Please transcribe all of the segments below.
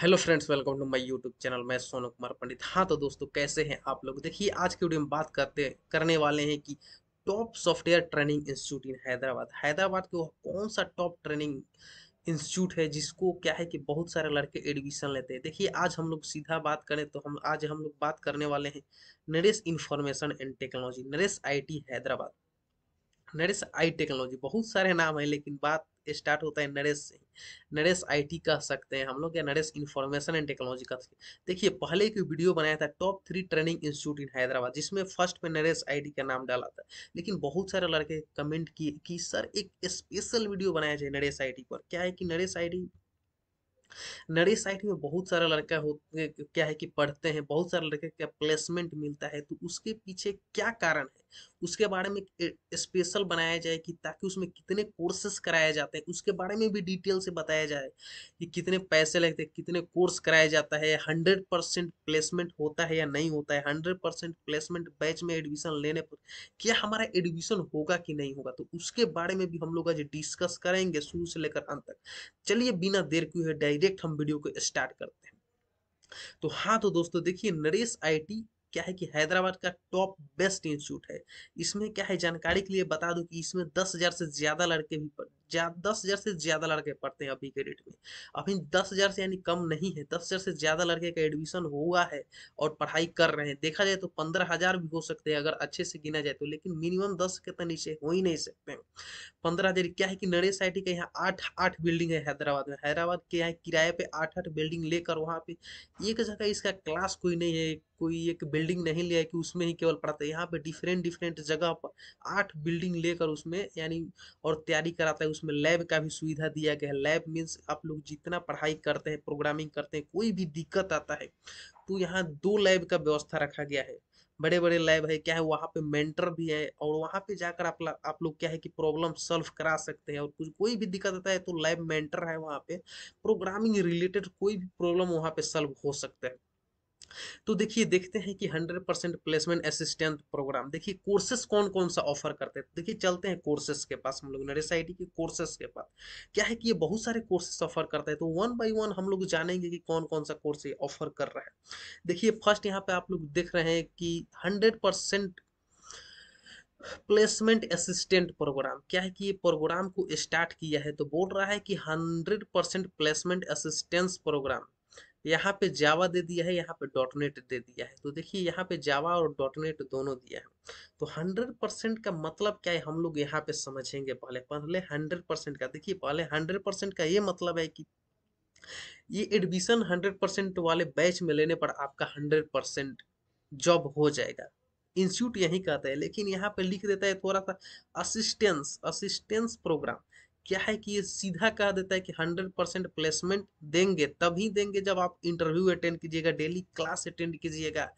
hello friends welcome to my YouTube channel मैं सोनू कुमार पंडित हाँ तो दोस्तों कैसे हैं आप लोग देखिए आज की वीडियो में बात करते करने वाले हैं कि top software training institute in Hyderabad Hyderabad के कौन सा टॉप ट्रेनिंग इंस्टीट्यूट है जिसको क्या है कि बहुत सारे लड़के एडमिशन लेते हैं देखिए आज हम लोग सीधा बात करें तो हम आज हम लोग बात करने वाले हैं Naresh information and technology Naresh I Hyderabad Naresh I technology बहुत सारे नाम है लेकिन बात स्टार्ट होता है नरेश से नरेश आईटी कह सकते हैं हम लोग या नरेश इन्फॉर्मेशन एंड टेक्नोलॉजी कह सकते हैं देखिए पहले एक वीडियो बनाया था top three training institute in Hyderabad जिसमें फर्स्ट में नरेश आईटी का नाम डाला था लेकिन बहुत सारे लड़के कमेंट किए कि सर एक स्पेशल वीडियो बनाया जाए नरेश आई पर क्या है कि नरेश आई नरेश आई में बहुत सारा लड़का हो क्या है कि पढ़ते हैं बहुत सारे लड़के का प्लेसमेंट मिलता है तो उसके पीछे क्या कारण है उसके बारे में स्पेशल बनाया जाए कि ताकि उसमें कितने कोर्सेस कराए जाते हैं उसके बारे में भी डिटेल से बताया जाए कि कितने पैसे लगते हैं कितने कोर्स कराया जाता है हंड्रेड परसेंट प्लेसमेंट होता है या नहीं होता है हंड्रेड परसेंट प्लेसमेंट बैच में एडमिशन लेने पर क्या हमारा एडमिशन होगा कि नहीं होगा तो उसके बारे में भी हम लोग आज डिस्कस करेंगे शुरू से लेकर अंत तक चलिए बिना देर क्यों है डायरेक्ट हम वीडियो को स्टार्ट करते हैं तो हाँ तो दोस्तों देखिए नरेश आईटी क्या है कि हैदराबाद का टॉप बेस्ट इंस्टीट्यूट है इसमें क्या है जानकारी के लिए बता दूं कि इसमें दस हजार से ज्यादा लड़के भी दस हजार से ज्यादा लड़के पढ़ते हैं अभी के डेट में अभी दस हजार से यानी कम नहीं है दस हजार से ज्यादा लड़के का एडमिशन हुआ है और पढ़ाई कर रहे हैं देखा जाए तो पंद्रह हजार भी हो सकते हैं अगर अच्छे से गिना जाए तो लेकिन मिनिमम दस के तो नीचे हो ही नहीं सकते पंद्रह हजार क्या है कि नरेश आई का यहाँ आठ आठ बिल्डिंग है हैदराबाद में हैदराबाद के यहाँ किराए पे आठ आठ बिल्डिंग लेकर वहाँ पे एक जगह इसका क्लास कोई नहीं है कोई एक बिल्डिंग नहीं लिया है कि उसमें ही केवल पढ़ाता है यहाँ पे डिफरेंट डिफरेंट जगह पर आठ बिल्डिंग लेकर उसमें यानी और तैयारी कराता है उसमें लैब का भी सुविधा दिया गया है लैब मीन्स आप लोग जितना पढ़ाई करते हैं प्रोग्रामिंग करते हैं कोई भी दिक्कत आता है तो यहाँ दो लैब का व्यवस्था रखा गया है बड़े बड़े लैब है क्या है वहाँ पे मेंटर भी है और वहाँ पे जाकर आप आप लोग क्या है कि प्रॉब्लम सॉल्व करा सकते हैं और कुछ कोई भी दिक्कत आता है तो लैब मेंटर है वहाँ पे प्रोग्रामिंग रिलेटेड कोई भी प्रॉब्लम वहाँ पे सॉल्व हो सकता है तो देखिए देखते हैं कि 100 परसेंट प्लेसमेंट असिस्टेंट प्रोग्राम देखिए कोर्सेस कौन कौन सा ऑफर करते हैं देखिए चलते हैं कोर्सेस के पास हम लोग नरेश आई के कोर्सेस के पास क्या है कि ये बहुत सारे कोर्सेस ऑफर करते हैं तो वन बाई वन हम लोग जानेंगे कि कौन कौन सा कोर्स ये ऑफर कर रहा है देखिए फर्स्ट यहाँ पे आप लोग देख रहे हैं कि hundred percent placement assistant program क्या है कि ये प्रोग्राम को स्टार्ट किया है तो बोल रहा है कि hundred percent placement assistance program यहाँ पे जावा दे दिया है यहाँ पे डॉटनेट दे दिया है तो देखिए यहाँ पे जावा और डॉटनेट दोनों दिया है तो हंड्रेड परसेंट का मतलब क्या है हम लोग यहाँ पे समझेंगे पहले पहले हंड्रेड परसेंट का देखिए पहले हंड्रेड परसेंट का ये मतलब है कि ये एडमिशन हंड्रेड परसेंट वाले बैच में लेने पर आपका हंड्रेड परसेंट जॉब हो जाएगा इंस्टीट्यूट यही कहता है लेकिन यहाँ पे लिख देता है थोड़ा सा असिस्टेंस असिस्टेंस प्रोग्राम क्या है कि ये सीधा कह देता है कि हंड्रेड परसेंट प्लेसमेंट देंगे तभी देंगे जब आप इंटरव्यू अटेंड कीजिएगा डेली क्लास अटेंड कीजिएगा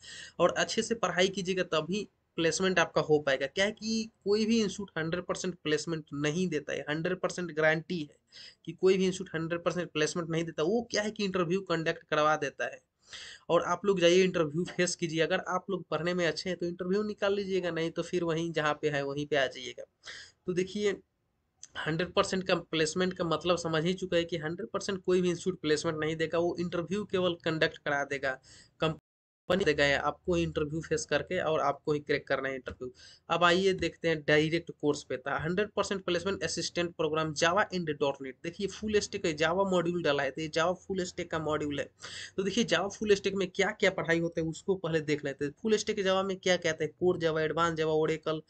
और अच्छे से पढ़ाई कीजिएगा तभी प्लेसमेंट आपका हो पाएगा क्या है कि कोई भी इंस्टीट्यूट हंड्रेड परसेंट प्लेसमेंट नहीं देता है हंड्रेड परसेंट गारंटी है कि कोई भी इंस्टीट्यूट हंड्रेड परसेंट प्लेसमेंट नहीं देता वो क्या है कि इंटरव्यू कंडक्ट करवा देता है और आप लोग जाइए इंटरव्यू फेस कीजिए अगर आप लोग पढ़ने में अच्छे हैं तो इंटरव्यू निकाल लीजिएगा नहीं तो फिर वहीं जहाँ पे है वहीं पर आ जाइएगा तो देखिए हंड्रेड परसेंट का प्लेसमेंट का मतलब समझ ही चुका है कि हंड्रेड परसेंट कोई भी इंस्टीट्यूट प्लेसमेंट नहीं देगा वो इंटरव्यू केवल कंडक्ट करा देगा बन गए आपको इंटरव्यू फेस करके और आपको ही क्रैक करना है इंटरव्यू अब आइए देखते हैं डायरेक्ट कोर्स पे था hundred percent placement assistant program Java and dot net देखिए फुल स्टेक है जावा मॉड्यूल डाला है तो ये जावा फुल स्टेक का मॉड्यूल है तो देखिए जावा फुल स्टेक में क्या क्या पढ़ाई होता है उसको पहले देख लेते हैं फुल स्टेक जावा में क्या कहते हैं कोर जावा एडवांस जावा ओडेकल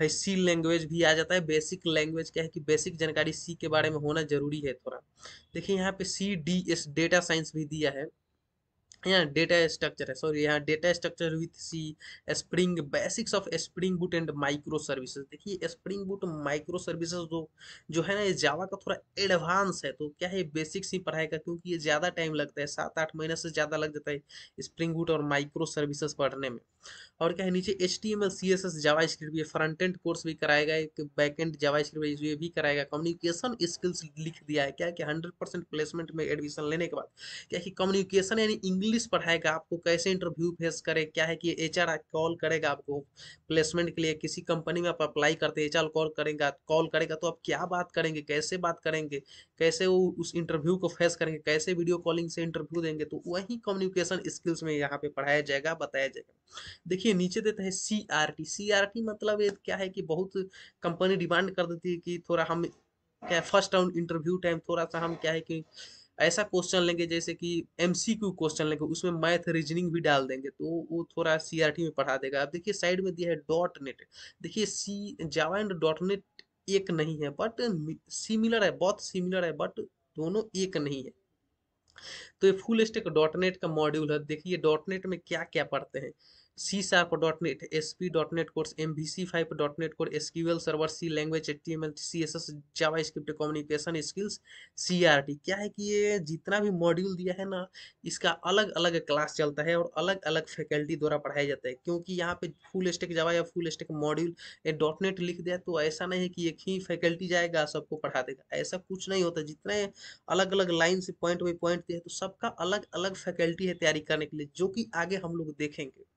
है सी लैंग्वेज भी आ जाता है बेसिक लैंग्वेज क्या है कि बेसिक जानकारी सी के बारे में होना जरूरी है थोड़ा देखिए यहाँ पे C D S data science भी दिया है यहाँ डेटा स्ट्रक्चर है सॉरी यहाँ data structure with C spring basics of spring boot and micro services देखिए स्प्रिंग बूट माइक्रो सर्विसेज जो जो है ना ये जावा का थोड़ा एडवांस है तो क्या है बेसिक्स ही पढ़ाएगा क्योंकि ये ज़्यादा टाइम लगता है सात आठ महीने से ज़्यादा लग जाता है स्प्रिंग बूट और माइक्रो सर्विसेज पढ़ने में और क्या है नीचे H T M L C S S JavaScript भी फ्रंट एंड कोर्स भी कराएगा एक बैक एंड जावा स्क्रिप्ट ये भी कराएगा कम्युनिकेशन स्किल्स लिख दिया है क्या कि हंड्रेड परसेंट प्लेसमेंट में एडमिशन लेने के बाद क्या कि कम्युनिकेशन यानी इंग्लिश इंग्लिश पढ़ाएगा आपको कैसे इंटरव्यू फेस करे क्या है कि एच कॉल करेगा आपको प्लेसमेंट के लिए किसी कंपनी में आप अप्लाई करते एच आर कॉल करेगा कॉल करेगा तो आप क्या बात करेंगे कैसे बात करेंगे कैसे वो उस इंटरव्यू को फेस करेंगे कैसे वीडियो कॉलिंग से इंटरव्यू देंगे तो वही कम्युनिकेशन स्किल्स में यहाँ पे पढ़ाया जाएगा बताया जाएगा देखिए नीचे देता है C R T C R T मतलब ये क्या है कि बहुत कंपनी डिमांड कर देती है कि थोड़ा हम क्या फर्स्ट राउंड इंटरव्यू टाइम थोड़ा सा हम क्या है कि ऐसा क्वेश्चन लेंगे जैसे कि क्यू क्वेश्चन लेंगे उसमें मैथ रीजनिंग भी डाल देंगे तो वो थोड़ा सीआरटी में पढ़ा देगा अब देखिए साइड में दिया है डॉट नेट देखिए C Java and dot net एक नहीं है बट सिमिलर है बहुत सिमिलर है बट दोनों एक नहीं है तो ये फुल स्टेक डॉट नेट का मॉड्यूल है देखिए डॉट नेट में क्या क्या पढ़ते हैं C C net net S P course M net course SQL server C language H T M L C S S JavaScript communication skills C R T क्या है कि ये जितना भी मॉड्यूल दिया है ना इसका अलग अलग क्लास चलता है और अलग अलग फैकल्टी द्वारा पढ़ाया जाता है क्योंकि यहाँ पे फुल स्टेक जावा या फुल स्टेक मॉड्यूल या डॉट नेट लिख दिया तो ऐसा नहीं है कि एक ही फैकल्टी जाएगा सबको पढ़ा देगा ऐसा कुछ नहीं होता जितने अलग अलग लाइन से पॉइंट बाई पॉइंट दिया तो सबका अलग अलग फैकल्टी है तैयारी करने के लिए जो कि आगे हम लोग देखेंगे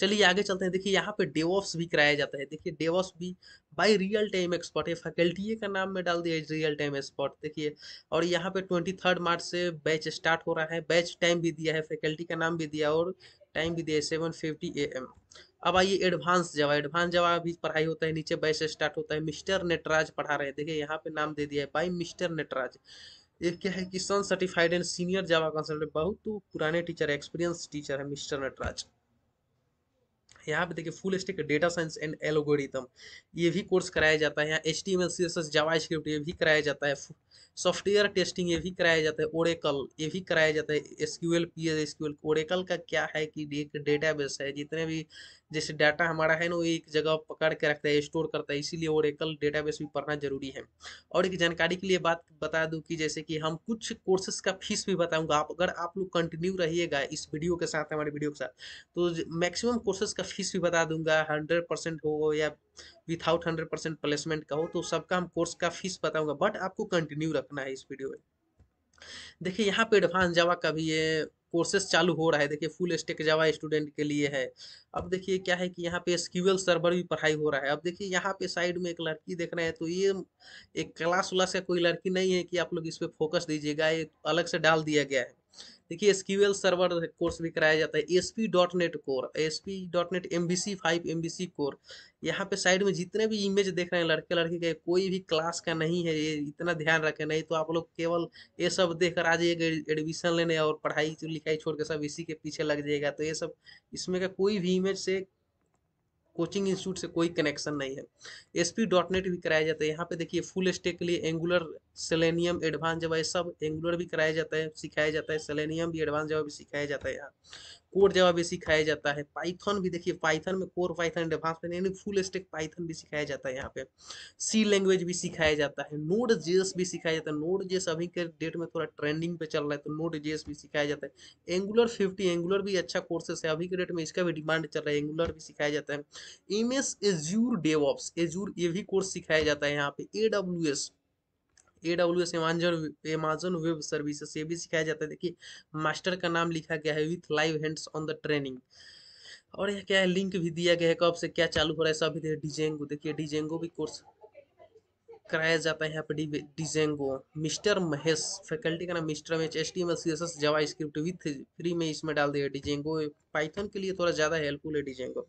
चलिए आगे चलते हैं देखिए यहाँ पे डेवॉप्स भी कराया जाता है देखिए डेवॉप्स भी बाय रियल टाइम एक्सपर्ट ये फैकल्टी का नाम में डाल दिया रियल टाइम एक्सपर्ट देखिए और यहाँ पे ट्वेंटी थर्ड मार्च से बैच स्टार्ट हो रहा है बैच टाइम भी दिया है फैकल्टी का नाम भी दिया और टाइम भी दिया है सेवन फिफ्टी ए एम अब आइए एडवांस जवाब एडवांस जवाब भी पढ़ाई होता है नीचे बैच स्टार्ट होता है मिस्टर नेटराज पढ़ा रहे हैं देखिए यहाँ पे नाम दे दिया है बाई मिस्टर नेटराज ये क्या है कि Sun certified and senior Java consultant बहुत पुराने टीचर है एक्सपीरियंस टीचर है मिस्टर नटराज यहाँ पे देखिए full stack data science and algorithm ये भी कोर्स कराया जाता है यहाँ H T M L C S S JavaScript ये भी कराया जाता है सॉफ्टवेयर टेस्टिंग ये भी कराया जाता है ओरेकल ये भी कराया जाता है S Q L P S S Q L Oracle का क्या है कि एक डेटा बेस है जितने भी जैसे डाटा हमारा है ना वो एक जगह पकड़ के रखता है स्टोर करता है इसीलिए ओरेकल डेटाबेस भी पढ़ना जरूरी है और एक जानकारी के लिए बात बता दूं कि जैसे कि हम कुछ कोर्सेस का फीस भी बताऊंगा आप अगर आप लोग कंटिन्यू रहिएगा इस वीडियो के साथ हमारे वीडियो के साथ तो मैक्सिमम कोर्सेज का फीस भी बता दूंगा हंड्रेड परसेंट हो या विथाउट हंड्रेड परसेंट प्लेसमेंट का हो तो सबका हम कोर्स का फीस बताऊंगा बट आपको कंटिन्यू रखना है इस वीडियो में देखिए यहाँ पे एडवांस जावा का भी ये कोर्सेस चालू हो रहा है देखिए फुल स्टेक जावा स्टूडेंट के लिए है अब देखिए क्या है कि यहाँ पे स्क्यूएल सर्वर भी पढ़ाई हो रहा है अब देखिए यहाँ पे साइड में एक लड़की देख रहे हैं तो ये एक क्लास व्लास का कोई लड़की नहीं है कि आप लोग इस पर फोकस दीजिएगा ये अलग से डाल दिया गया है देखिए एसक्यूएल सर्वर कोर्स भी कराया जाता है S P dot net core S P dot net M B C five M B C core यहाँ पे साइड में जितने भी इमेज देख रहे हैं लड़के लड़की के कोई भी क्लास का नहीं है ये इतना ध्यान रखें नहीं तो आप लोग केवल ये सब देख कर आ जाइएगा एडमिशन लेने और पढ़ाई लिखाई छोड़ के सब इसी के पीछे लग जाएगा तो ये सब इसमें का कोई भी इमेज से कोचिंग इंस्टीट्यूट से कोई कनेक्शन नहीं है एस पी डॉट नेट भी कराया जाता है यहाँ पे देखिए फुल स्टेक के लिए एंगुलर सेलेनियम एडवांस जवाब सब एंगुलर भी कराया जाता है सिखाया जाता है सेलेनियम भी एडवांस जवाब भी सिखाया जाता है यहाँ कोर जवाब भी सिखाया जाता है पाइथन भी देखिए पाइथन में कोर पाइथन एडवांस यानी फुल स्टेक पाइथन भी सिखाया जाता है यहाँ पे सी लैंग्वेज भी सिखाया जाता है नोड जेस भी सिखाया जाता है नोड जेस अभी के डेट में थोड़ा ट्रेंडिंग पे चल रहा है तो नोड जेस भी सिखाया जाता है एंगुलर फिफ्टी एंगुलर भी अच्छा कोर्सेस है अभी के डेट में इसका भी डिमांड चल रहा है एंगुलर भी सिखाया जाता है M S Azure DevOps Azure ये भी कोर्स सिखाया जाता है यहाँ पे A W S A W S Amazon Amazon web services ये भी सिखाया जाता है देखिए मास्टर का नाम लिखा गया है with live hands on the training और यह क्या है लिंक भी दिया गया है कब से क्या चालू हो रहा है सब भी डिजेंगो देखिए डिजेंगो भी कोर्स कराया जाता है यहाँ पे डिजेंगो मिस्टर महेश फैकल्टी का नाम mister Mahesh S T M L C S S JavaScript with free में इसमें डाल दिया डिजेंगो पाइथन के लिए थोड़ा ज़्यादा हेल्पफुल है डिजेंगो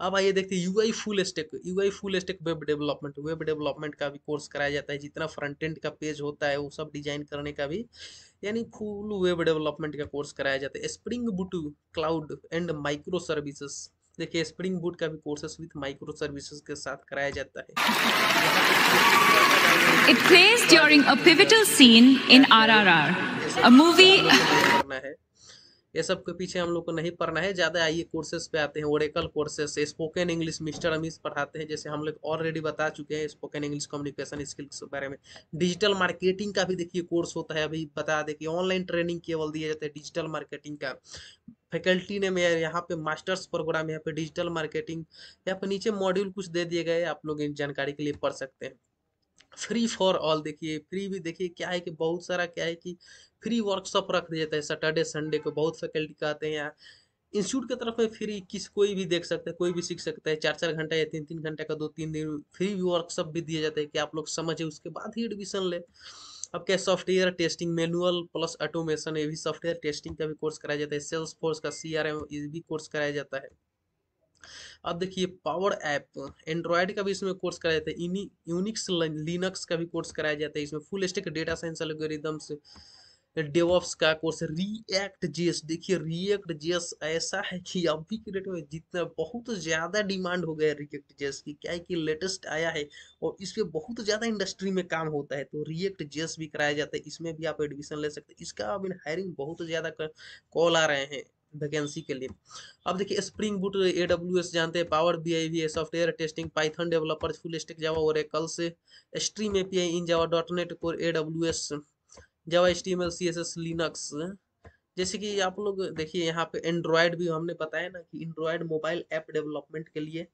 अब आइए देखते हैं UI full stack UI full stack web development web development का भी कोर्स कराया जाता है जितना फ्रंट एंड का पेज होता है वो सब डिजाइन करने का भी यानी फुल वेब डेवलपमेंट का कोर्स कराया जाता है spring boot cloud and micro services देखिए स्प्रिंग बुट का भी कोर्सेस विद माइक्रो सर्विसेज के साथ कराया जाता है it place during a pivotal scene in RRR a movie करना है ये सब के पीछे हम लोग को नहीं पढ़ना है ज़्यादा आइए कोर्सेज पे आते हैं Oracle courses spoken English mister Amiz पढ़ाते हैं जैसे हम लोग ऑलरेडी बता चुके हैं स्पोकन इंग्लिश कम्युनिकेशन स्किल्स के बारे में डिजिटल मार्केटिंग का भी देखिए कोर्स होता है अभी बता दें कि ऑनलाइन ट्रेनिंग केवल दिया जाता है डिजिटल मार्केटिंग का फैकल्टी ने मेरे यहाँ पे मास्टर्स प्रोग्राम यहाँ पे डिजिटल मार्केटिंग यहाँ पे नीचे मॉड्यूल कुछ दे दिए गए आप लोग इन जानकारी के लिए पढ़ सकते हैं फ्री फॉर ऑल देखिए फ्री भी देखिए क्या है कि बहुत सारा क्या है कि फ्री वर्कशॉप रख दिया जाता है सैटरडे संडे को बहुत फैकल्टी कहते हैं यहाँ इंस्टीट्यूट की तरफ में फ्री किस कोई भी देख सकता है कोई भी सीख सकता है चार चार घंटा या तीन तीन घंटे का दो तीन दिन फ्री भी वर्कशॉप भी दिया जाता है कि आप लोग समझे उसके बाद ही एडमिशन ले अब क्या software testing manual plus automation ये भी सॉफ्टवेयर टेस्टिंग का भी कोर्स कराया जाता है सेल्स फोर्स का सी आर एम ये भी कोर्स कराया जाता है अब देखिए पावर ऐप एंड्रॉयड का भी इसमें कोर्स कराया जाता है यूनिक्स लिनक्स का भी कोर्स कराया जाता है इसमें full stack data science algorithms DevOps का कोर्स रिएक्ट जेएस देखिए रिएक्ट जेएस ऐसा है कि अभी के डेट में जितना बहुत ज़्यादा डिमांड हो गया है रिएक्ट जेएस की क्या है कि लेटेस्ट आया है और इस पर बहुत ज़्यादा इंडस्ट्री में काम होता है तो रिएक्ट जेएस भी कराया जाता है इसमें भी आप एडमिशन ले सकते हैं इसका अभी हायरिंग बहुत ज़्यादा कॉल आ रहे हैं वैकेंसी के लिए अब देखिए spring boot A W S जानते हैं power B I V software testing Python developer full stack Java और कल से stream A P I in Java dot net core A W S Java H T M L C S S Linux जैसे कि आप लोग देखिए यहाँ पे एंड्रॉयड भी हमने बताया ना कि एंड्रॉयड मोबाइल ऐप डेवलपमेंट के लिए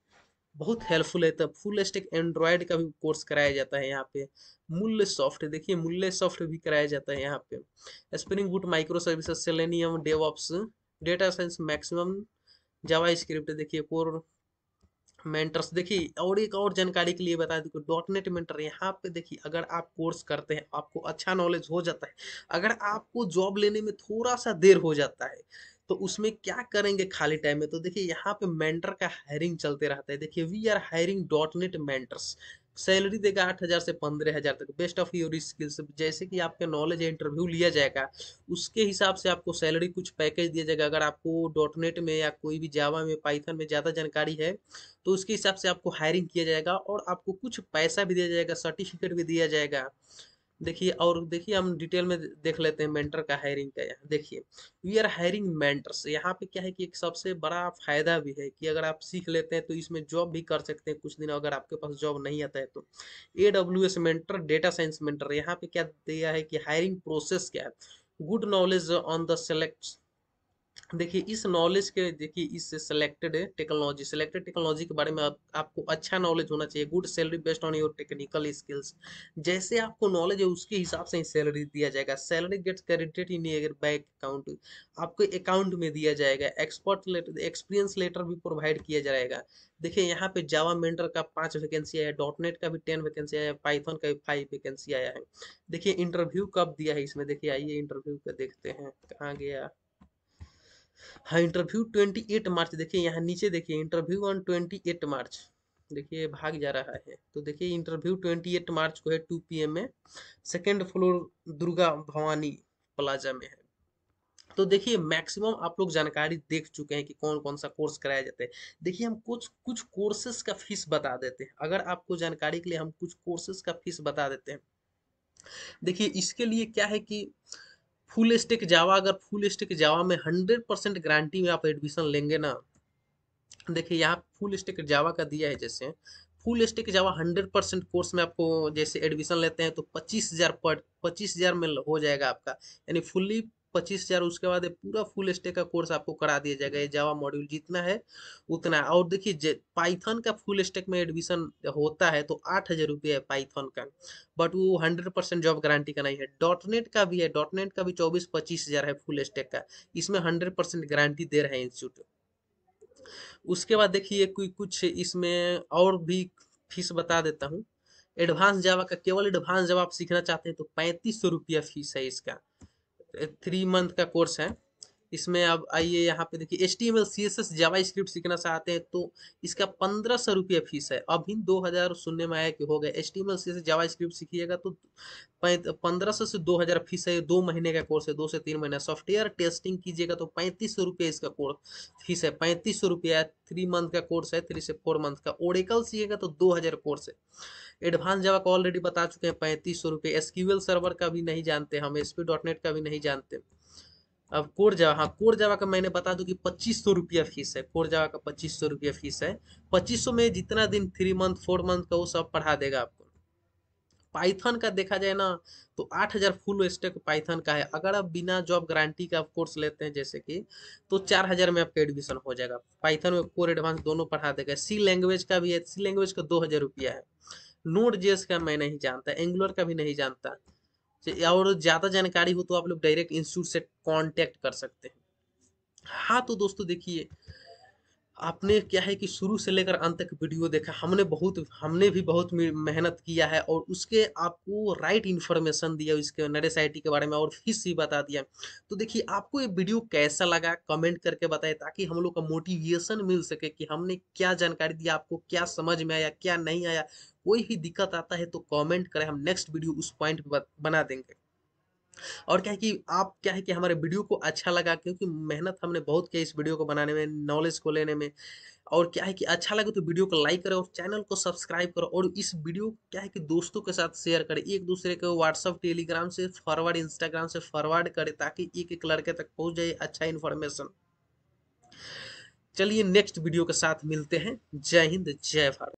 बहुत हेल्पफुल है तब फुल स्टेक एंड्रॉयड का भी कोर्स कराया जाता है यहाँ पे मूल्य सॉफ्ट देखिए मूल्य सॉफ्ट भी कराया जाता है यहाँ पे spring boot micro services selenium DevOps data science maximum JavaScript देखिए कोर मेंटर्स देखिए और एक और जानकारी के लिए बता दी डॉट नेट मेंटर यहाँ पे देखिए अगर आप कोर्स करते हैं आपको अच्छा नॉलेज हो जाता है अगर आपको जॉब लेने में थोड़ा सा देर हो जाता है तो उसमें क्या करेंगे खाली टाइम में तो देखिए यहाँ पे मेंटर का हायरिंग चलते रहता है देखिए we are hiring dot net mentors salary देगा आठ हज़ार से पंद्रह हज़ार तक बेस्ट ऑफ योर स्किल्स जैसे कि आपके नॉलेज या इंटरव्यू लिया जाएगा उसके हिसाब से आपको सैलरी कुछ पैकेज दिया जाएगा अगर आपको डॉटनेट में या कोई भी जावा में पाइथन में ज़्यादा जानकारी है तो उसके हिसाब से आपको हायरिंग किया जाएगा और आपको कुछ पैसा भी दिया जाएगा सर्टिफिकेट भी दिया जाएगा देखिए और देखिए हम डिटेल में देख लेते हैं मेंटर का हायरिंग का यहाँ देखिए वी आर हायरिंग मेंटर्स यहाँ पे क्या है कि एक सबसे बड़ा फायदा भी है कि अगर आप सीख लेते हैं तो इसमें जॉब भी कर सकते हैं कुछ दिन अगर आपके पास जॉब नहीं आता है तो A W S mentor data science mentor यहाँ पे क्या दिया है कि हायरिंग प्रोसेस क्या है good knowledge on the select देखिए इस नॉलेज के देखिए इससे सिलेक्टेड टेक्नोलॉजी सिलेक्टेड टेक्नोलॉजी के बारे में आप, आपको अच्छा नॉलेज होना चाहिए good salary based on your technical skills जैसे आपको नॉलेज है उसके हिसाब से ही सैलरी दिया जाएगा सैलरी गेट्स क्रेडिटेड इन अगर बैंक अकाउंट आपको अकाउंट में दिया जाएगा एक्सपर्ट लेटर एक्सपीरियंस लेटर भी प्रोवाइड किया जाएगा देखिए यहाँ पे जावा मेंटर का पांच वैकेंसी आया डॉट नेट का भी टेन वैकेंसी आया पाइथन का भी फाइव वैकेंसी आया है देखिए इंटरव्यू कब दिया है इसमें देखिए आइए इंटरव्यू का देखते हैं कहाँ गया हाँ इंटरव्यू ट्वेंटी एट मार्च देखिए यहाँ नीचे देखिए interview on twenty eight March देखिए भाग जा रहा है तो देखिए इंटरव्यू ट्वेंटी एट मार्च को है टू पी में second floor Durga Bhavani plaza में है तो देखिए मैक्सिमम आप लोग जानकारी देख चुके हैं कि कौन कौन सा कोर्स कराया जाता है देखिए हम कुछ कुछ कोर्सेस का फीस बता देते हैं अगर आपको जानकारी के लिए हम कुछ कोर्सेस का फीस बता देते हैं देखिए इसके लिए क्या है कि फुल स्टेक जावा अगर फुल स्टेक जावा में हंड्रेड परसेंट गारंटी में आप एडमिशन लेंगे ना देखिए यहाँ फुल स्टेक जावा का दिया है जैसे full stack Java hundred percent course में आपको जैसे एडमिशन लेते हैं तो पच्चीस हजार पर पच्चीस हजार में हो जाएगा आपका यानी फुल्ली पच्चीस हजार उसके बाद पूरा फुल स्टेक का कोर्स आपको करा दिया जाएगा ये जावा मॉड्यूल जितना है उतना है और देखिए पाइथन का फुल स्टेक में एडमिशन होता है तो आठ हजार रुपये है पाइथन का बट वो हंड्रेड परसेंट जॉब गारंटी का नहीं है डॉटनेट का भी है डॉटनेट का भी चौबीस पच्चीस हजार है फुल स्टेक का इसमें हंड्रेड परसेंट गारंटी दे रहे हैं इंस्टीट्यूट उसके बाद देखिए कोई कुछ इसमें और भी फीस बता देता हूँ एडवांस जावा का केवल एडवांस जब आप सीखना चाहते हैं तो पैंतीस सौ रुपया फीस है इसका थ्री मंथ का कोर्स है इसमें अब आइए यहाँ पे देखिए H T M L C S S JavaScript सीखना चाहते हैं तो इसका पंद्रह सौ रुपया फीस है अभी दो हज़ार सुनने में आया कि हो गया H T M L C S S JavaScript सीखिएगा तो पंद्रह सौ से दो हज़ार फीस है दो महीने का कोर्स है दो से तीन महीना सॉफ्टवेयर टेस्टिंग कीजिएगा तो पैंतीस सौ रुपया इसका कोर्स फीस है पैंतीस सौ रुपया थ्री मंथ का कोर्स है थ्री से फोर मंथ का ओडिकल सीखेगा तो दो हज़ार कोर्स है एडवांस जवाब को ऑलरेडी बता चुके हैं पैंतीस सौ रुपये एसक्यूएल सर्वर का भी नहीं जानते हम एस का भी नहीं जानते अब कोर जावा हाँ कोर जावा का मैंने बता दूं कि पच्चीस सौ रुपया फीस है कोर जावा का पच्चीस सौ रुपया फीस है पच्चीस सौ में जितना दिन थ्री मंथ फोर मंथ का वो सब पढ़ा देगा आपको पाइथन का देखा जाए ना तो आठ हजार फुल स्टेक पाइथन का है अगर आप बिना जॉब गारंटी का आप कोर्स लेते हैं जैसे कि तो चार हजार में आपका एडमिशन हो जाएगा पाइथन में कोर एडवांस दोनों पढ़ा देगा सी लैंग्वेज का भी है सी लैंग्वेज का दो हजार रुपया है नोट जेस का मैं नहीं जानता एंगुलर का भी नहीं जानता और ज़्यादा जानकारी हो तो आप लोग डायरेक्ट इंस्टीट्यूट से कांटेक्ट कर सकते हैं हाँ तो दोस्तों देखिए आपने क्या है कि शुरू से लेकर अंत तक वीडियो देखा हमने बहुत हमने भी बहुत मेहनत किया है और उसके आपको राइट इन्फॉर्मेशन दिया इसके नरेश आई के बारे में और फीस भी बता दिया तो देखिए आपको ये वीडियो कैसा लगा कमेंट करके बताएं ताकि हम लोग का मोटिवेशन मिल सके कि हमने क्या जानकारी दिया आपको क्या समझ में आया क्या नहीं आया कोई भी दिक्कत आता है तो कॉमेंट करें हम नेक्स्ट वीडियो उस पॉइंट बना देंगे और क्या है कि आप क्या है कि हमारे वीडियो को अच्छा लगा क्योंकि मेहनत हमने बहुत की इस वीडियो को बनाने में नॉलेज को लेने में और क्या है कि अच्छा लगे तो वीडियो को लाइक करो और चैनल को सब्सक्राइब करो और इस वीडियो क्या है कि दोस्तों के साथ शेयर करें एक दूसरे को व्हाट्सअप टेलीग्राम से फॉरवर्ड इंस्टाग्राम से फॉरवर्ड करें ताकि एक एक लड़के तक पहुँच जाए अच्छा इन्फॉर्मेशन चलिए नेक्स्ट वीडियो के साथ मिलते हैं जय हिंद जय भारत